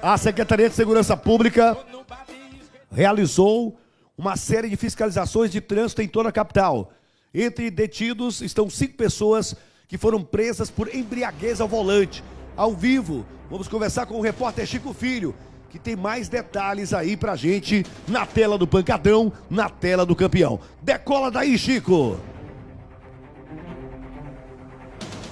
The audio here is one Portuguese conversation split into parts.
a Secretaria de Segurança Pública realizou uma série de fiscalizações de trânsito em toda a capital. Entre detidos estão cinco pessoas que foram presas por embriaguez ao volante. Ao vivo, vamos conversar com o repórter Chico Filho, que tem mais detalhes aí pra gente na tela do Pancadão, na tela do campeão. Decola daí, Chico!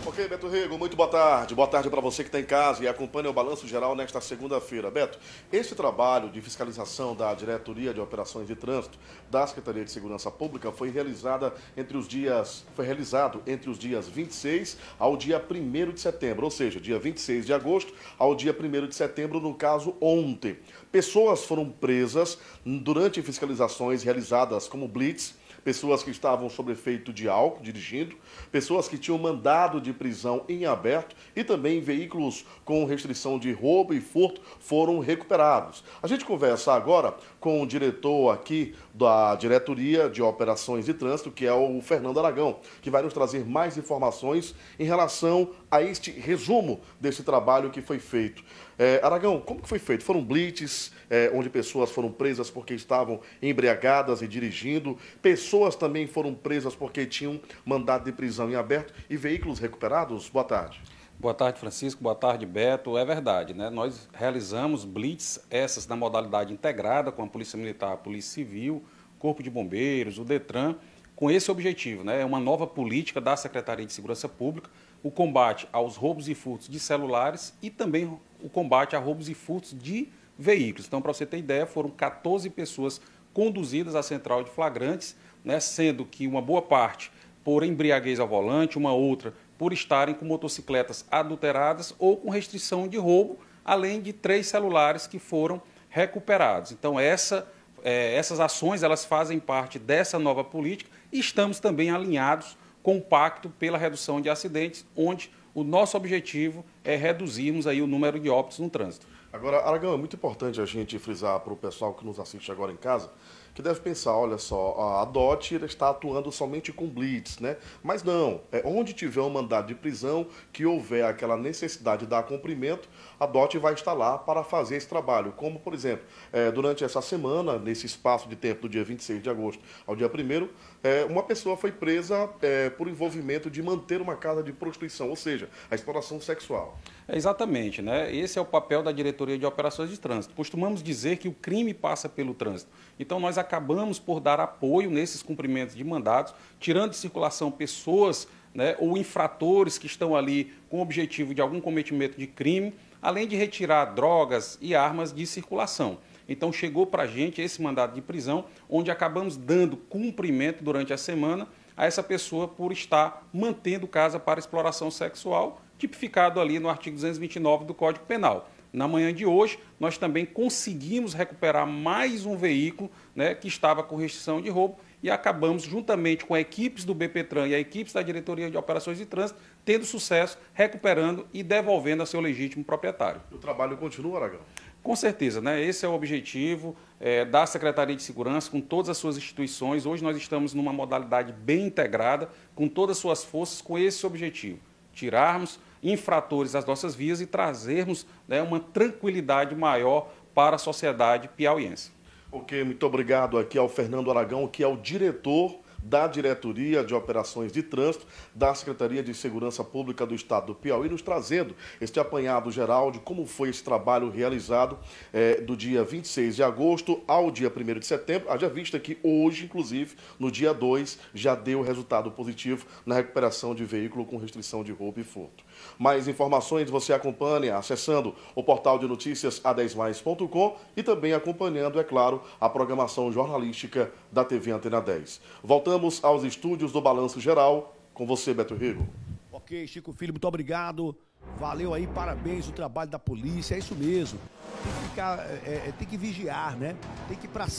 Ok, Beto Rego, muito boa tarde. Boa tarde para você que está em casa e acompanha o Balanço Geral nesta segunda-feira. Beto, este trabalho de fiscalização da Diretoria de Operações de Trânsito da Secretaria de Segurança Pública foi realizada entre os dias foi realizado entre os dias 26 ao dia 1 de setembro, ou seja, dia 26 de agosto ao dia 1 de setembro, no caso ontem. Pessoas foram presas durante fiscalizações realizadas como blitz pessoas que estavam sob efeito de álcool dirigindo, pessoas que tinham mandado de prisão em aberto e também veículos com restrição de roubo e furto foram recuperados. A gente conversa agora com o diretor aqui da Diretoria de Operações de Trânsito, que é o Fernando Aragão, que vai nos trazer mais informações em relação a este resumo desse trabalho que foi feito. É, Aragão, como que foi feito? Foram blitzes? é, onde pessoas foram presas porque estavam embriagadas e dirigindo. Pessoas também foram presas porque tinham mandado de prisão em aberto e veículos recuperados. Boa tarde. Boa tarde, Francisco. Boa tarde, Beto. É verdade, né? Nós realizamos blitz, essas na modalidade integrada com a Polícia Militar, a Polícia Civil, Corpo de Bombeiros, o DETRAN, com esse objetivo, né? É uma nova política da Secretaria de Segurança Pública, o combate aos roubos e furtos de celulares e também o combate a roubos e furtos de veículos. Então, para você ter ideia, foram 14 pessoas conduzidas à central de flagrantes, né, sendo que uma boa parte por embriaguez ao volante, uma outra por estarem com motocicletas adulteradas ou com restrição de roubo, além de três celulares que foram recuperados. Então, essa, é, essas ações elas fazem parte dessa nova política e estamos também alinhados com o Pacto pela Redução de Acidentes, onde o nosso objetivo é reduzirmos aí o número de óbitos no trânsito. Agora, Aragão, é muito importante a gente frisar para o pessoal que nos assiste agora em casa que deve pensar, olha só, a DOT está atuando somente com blitz, né? Mas não, é onde tiver um mandado de prisão, que houver aquela necessidade de dar cumprimento, a DOT vai estar lá para fazer esse trabalho. Como, por exemplo, é, durante essa semana, nesse espaço de tempo do dia 26 de agosto ao dia 1 é, uma pessoa foi presa é, por envolvimento de manter uma casa de prostituição, ou seja, a exploração sexual. É, exatamente, né? Esse é o papel da diretoria Diretoria de Operações de Trânsito. Costumamos dizer que o crime passa pelo trânsito. Então, nós acabamos por dar apoio nesses cumprimentos de mandados, tirando de circulação pessoas né, ou infratores que estão ali com o objetivo de algum cometimento de crime, além de retirar drogas e armas de circulação. Então chegou para a gente esse mandado de prisão, onde acabamos dando cumprimento durante a semana a essa pessoa por estar mantendo casa para exploração sexual, tipificado ali no artigo 229 do Código Penal. Na manhã de hoje, nós também conseguimos recuperar mais um veículo né, que estava com restrição de roubo e acabamos, juntamente com equipes do BPTran e a equipes da Diretoria de Operações de Trânsito, tendo sucesso, recuperando e devolvendo a seu legítimo proprietário. O trabalho continua, Aragão? Com certeza, né? esse é o objetivo é, da Secretaria de Segurança, com todas as suas instituições. Hoje nós estamos numa modalidade bem integrada, com todas as suas forças, com esse objetivo: tirarmos infratores às nossas vias e trazermos né, uma tranquilidade maior para a sociedade piauiense. Ok, muito obrigado aqui ao Fernando Aragão, que é o diretor da Diretoria de Operações de Trânsito da Secretaria de Segurança Pública do Estado do Piauí, nos trazendo este apanhado geral de como foi esse trabalho realizado eh, do dia 26 de agosto ao dia 1 de setembro. Haja vista que hoje, inclusive, no dia 2, já deu resultado positivo na recuperação de veículo com restrição de roubo e furto. Mais informações você acompanha acessando o portal de notícias a10mais.com e também acompanhando, é claro, a programação jornalística da TV Antena 10. Voltando Voltamos aos estúdios do Balanço Geral. Com você, Beto Rigo. Ok, Chico Filho, muito obrigado. Valeu aí, parabéns o trabalho da polícia, é isso mesmo. Tem que ficar, é, é tem que vigiar, né? Tem que ir pra